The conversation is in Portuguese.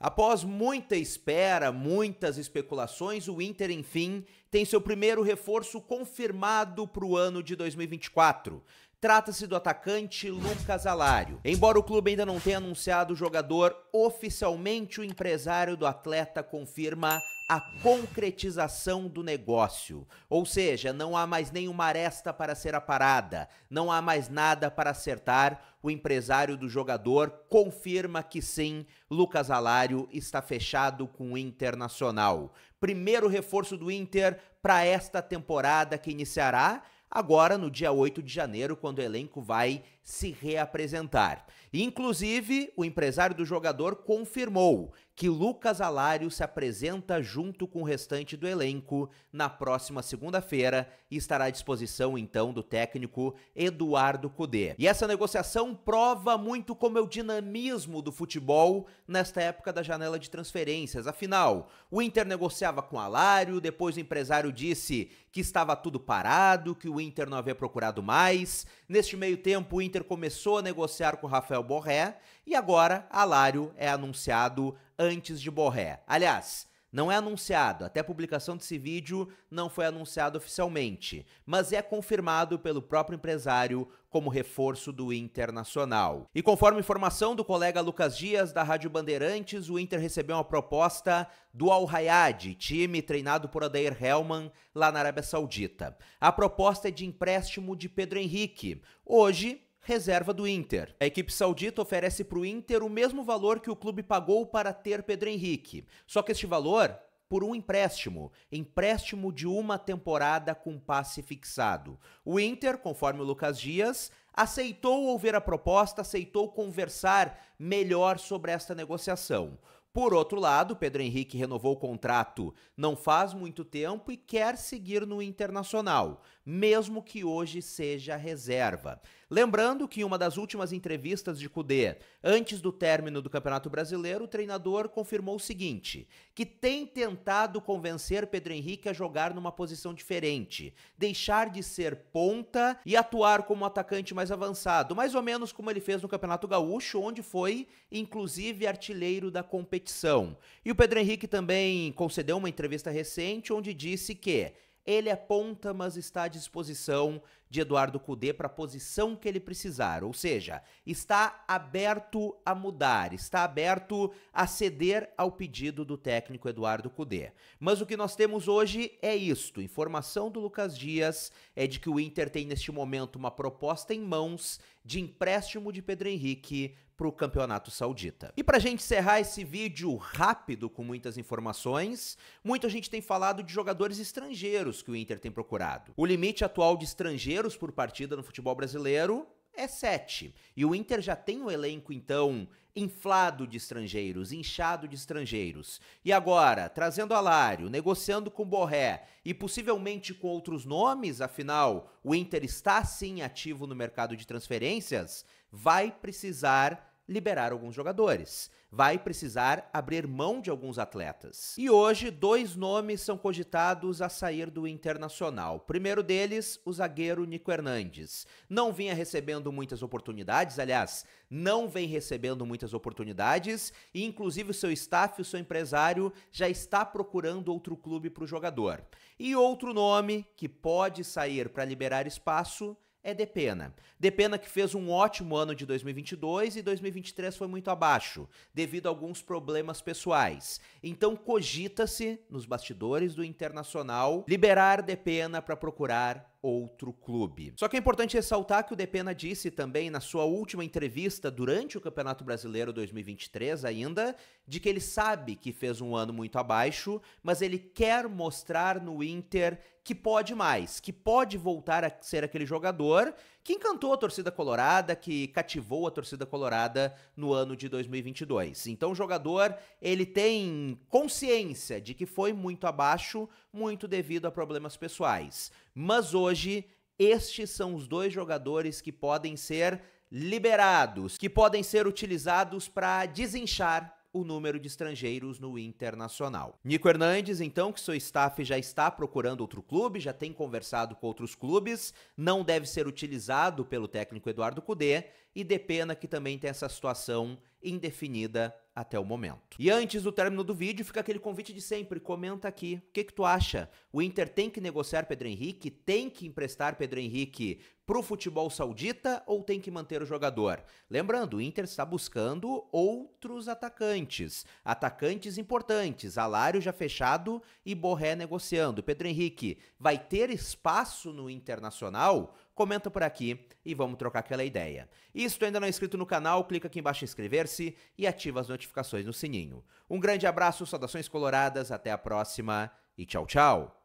Após muita espera, muitas especulações, o Inter, enfim, tem seu primeiro reforço confirmado para o ano de 2024. Trata-se do atacante Lucas Alário. Embora o clube ainda não tenha anunciado o jogador, oficialmente o empresário do atleta confirma a concretização do negócio. Ou seja, não há mais nenhuma aresta para ser aparada, não há mais nada para acertar. O empresário do jogador confirma que sim, Lucas Alário está fechado com o Internacional. Primeiro reforço do Inter para esta temporada que iniciará agora no dia 8 de janeiro, quando o elenco vai se reapresentar. Inclusive, o empresário do jogador confirmou que Lucas Alário se apresenta junto com o restante do elenco na próxima segunda-feira e estará à disposição então do técnico Eduardo Cudê. E essa negociação prova muito como é o dinamismo do futebol nesta época da janela de transferências. Afinal, o Inter negociava com Alário, depois o empresário disse que estava tudo parado, que o Inter não havia procurado mais. Neste meio tempo, o Inter Inter começou a negociar com Rafael Borré e agora Alário é anunciado antes de Borré. Aliás, não é anunciado, até a publicação desse vídeo não foi anunciado oficialmente, mas é confirmado pelo próprio empresário como reforço do Internacional. E conforme informação do colega Lucas Dias da Rádio Bandeirantes, o Inter recebeu uma proposta do Al Hayad, time treinado por Adair Hellman lá na Arábia Saudita. A proposta é de empréstimo de Pedro Henrique. Hoje, reserva do Inter. A equipe saudita oferece para o Inter o mesmo valor que o clube pagou para ter Pedro Henrique, só que este valor por um empréstimo, empréstimo de uma temporada com passe fixado. O Inter, conforme o Lucas Dias, aceitou ouvir a proposta, aceitou conversar melhor sobre esta negociação. Por outro lado, Pedro Henrique renovou o contrato não faz muito tempo e quer seguir no Internacional, mesmo que hoje seja reserva. Lembrando que em uma das últimas entrevistas de Cudê, antes do término do Campeonato Brasileiro, o treinador confirmou o seguinte: que tem tentado convencer Pedro Henrique a jogar numa posição diferente, deixar de ser ponta e atuar como atacante mais avançado, mais ou menos como ele fez no Campeonato Gaúcho, onde foi inclusive artilheiro da competição. E o Pedro Henrique também concedeu uma entrevista recente onde disse que ele é ponta, mas está à disposição de Eduardo Cudê para a posição que ele precisar, ou seja, está aberto a mudar, está aberto a ceder ao pedido do técnico Eduardo Cudê. Mas o que nós temos hoje é isto: informação do Lucas Dias é de que o Inter tem neste momento uma proposta em mãos de empréstimo de Pedro Henrique para o Campeonato Saudita. E para a gente encerrar esse vídeo rápido com muitas informações, muita gente tem falado de jogadores estrangeiros que o Inter tem procurado. O limite atual de estrangeiros por partida no futebol brasileiro é 7. E o Inter já tem um elenco, então, inflado de estrangeiros, inchado de estrangeiros. E agora, trazendo Alário, negociando com Borré e possivelmente com outros nomes, afinal, o Inter está sim ativo no mercado de transferências, vai precisar liberar alguns jogadores, vai precisar abrir mão de alguns atletas. E hoje, dois nomes são cogitados a sair do Internacional. primeiro deles, o zagueiro Nico Hernandes. Não vinha recebendo muitas oportunidades, aliás, não vem recebendo muitas oportunidades, e inclusive o seu staff, o seu empresário, já está procurando outro clube para o jogador. E outro nome que pode sair para liberar espaço é Depena. Depena que fez um ótimo ano de 2022 e 2023 foi muito abaixo, devido a alguns problemas pessoais. Então cogita-se, nos bastidores do Internacional, liberar Depena para procurar outro clube. Só que é importante ressaltar que o Depena disse também na sua última entrevista durante o Campeonato Brasileiro 2023 ainda, de que ele sabe que fez um ano muito abaixo, mas ele quer mostrar no Inter que pode mais, que pode voltar a ser aquele jogador que encantou a torcida colorada, que cativou a torcida colorada no ano de 2022. Então o jogador, ele tem consciência de que foi muito abaixo, muito devido a problemas pessoais. Mas hoje, estes são os dois jogadores que podem ser liberados, que podem ser utilizados para desinchar o número de estrangeiros no internacional. Nico Hernandes, então, que seu staff já está procurando outro clube, já tem conversado com outros clubes, não deve ser utilizado pelo técnico Eduardo Cudê e Depena, que também tem essa situação indefinida até o momento. E antes do término do vídeo, fica aquele convite de sempre, comenta aqui, o que que tu acha? O Inter tem que negociar Pedro Henrique? Tem que emprestar Pedro Henrique pro futebol saudita ou tem que manter o jogador? Lembrando, o Inter está buscando outros atacantes, atacantes importantes, Alário já fechado e Borré negociando. Pedro Henrique vai ter espaço no Internacional? comenta por aqui e vamos trocar aquela ideia. E se tu ainda não é inscrito no canal, clica aqui embaixo em inscrever-se e ativa as notificações no sininho. Um grande abraço, saudações coloradas, até a próxima e tchau, tchau!